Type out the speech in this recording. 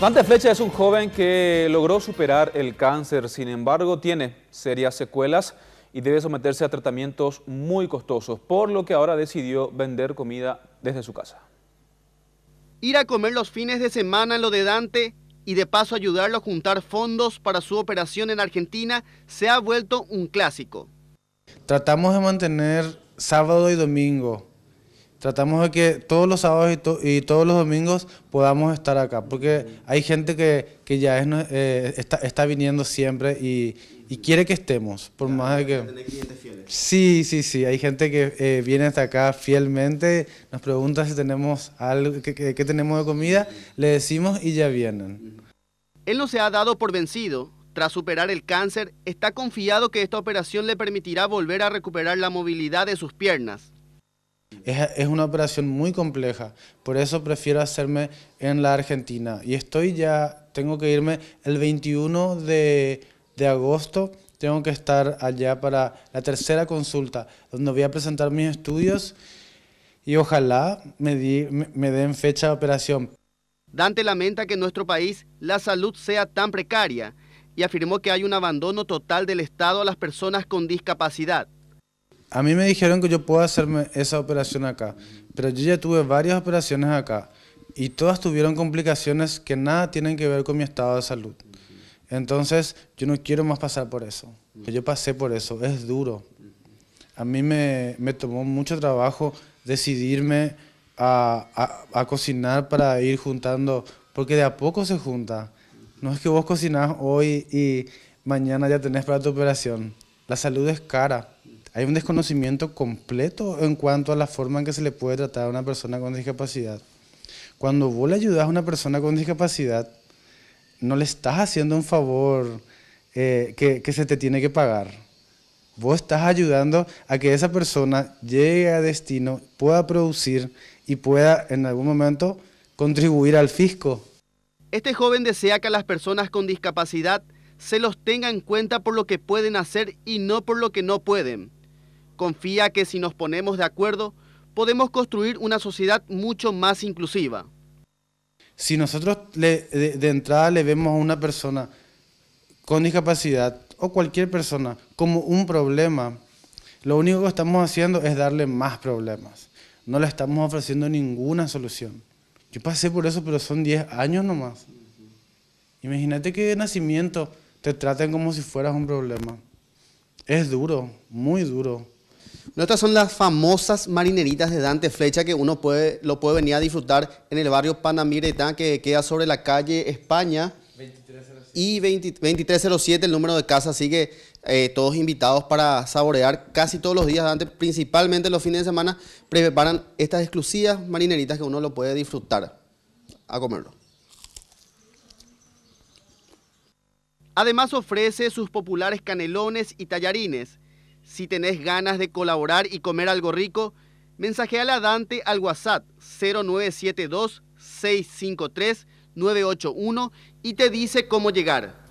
Dante Flecha es un joven que logró superar el cáncer, sin embargo tiene serias secuelas y debe someterse a tratamientos muy costosos, por lo que ahora decidió vender comida desde su casa. Ir a comer los fines de semana lo de Dante y de paso ayudarlo a juntar fondos para su operación en Argentina se ha vuelto un clásico. Tratamos de mantener sábado y domingo tratamos de que todos los sábados y, todos los domingos podamos estar acá, porque hay gente que, ya es, eh, está, viniendo siempre y, quiere que estemos, por más de que... Sí, sí, sí, hay gente que eh, viene hasta acá fielmente, nos pregunta si tenemos algo, qué tenemos de comida, le decimos y ya vienen. Él no se ha dado por vencido. Tras superar el cáncer, está confiado que esta operación le permitirá volver a recuperar la movilidad de sus piernas. Es, una operación muy compleja, por eso prefiero hacerme en la Argentina. Y estoy ya, tengo que irme el 21 de, agosto, tengo que estar allá para la tercera consulta, donde voy a presentar mis estudios y ojalá me, me den fecha de operación. Dante lamenta que en nuestro país la salud sea tan precaria y afirmó que hay un abandono total del Estado a las personas con discapacidad a mí me dijeron que yo puedo hacerme esa operación acá, pero yo ya tuve varias operaciones acá y todas tuvieron complicaciones que nada tienen que ver con mi estado de salud. Entonces, yo no quiero más pasar por eso. Yo pasé por eso, es duro. A mí me, tomó mucho trabajo decidirme a, cocinar para ir juntando, porque de a poco se junta. No es que vos cocinas hoy y mañana ya tenés para tu operación. La salud es cara hay un desconocimiento completo en cuanto a la forma en que se le puede tratar a una persona con discapacidad. Cuando vos le ayudas a una persona con discapacidad, no le estás haciendo un favor eh, que, que se te tiene que pagar. Vos estás ayudando a que esa persona llegue a destino, pueda producir y pueda en algún momento contribuir al fisco. Este joven desea que a las personas con discapacidad se los tenga en cuenta por lo que pueden hacer y no por lo que no pueden. Confía que si nos ponemos de acuerdo, podemos construir una sociedad mucho más inclusiva. Si nosotros de, de, entrada le vemos a una persona con discapacidad o cualquier persona como un problema, lo único que estamos haciendo es darle más problemas. No le estamos ofreciendo ninguna solución. Yo pasé por eso, pero son 10 años nomás. Imagínate que de nacimiento te traten como si fueras un problema. Es duro, muy duro. Nuestras son las famosas marineritas de Dante Flecha que uno puede, lo puede venir a disfrutar en el barrio Panamiretán que queda sobre la calle España 2307. y 2307 el número de casa, así que eh, todos invitados para saborear casi todos los días Dante, principalmente los fines de semana, preparan estas exclusivas marineritas que uno lo puede disfrutar a comerlo. Además ofrece sus populares canelones y tallarines, si tenés ganas de colaborar y comer algo rico, mensajeale a Dante al WhatsApp 0972 653 981 y te dice cómo llegar.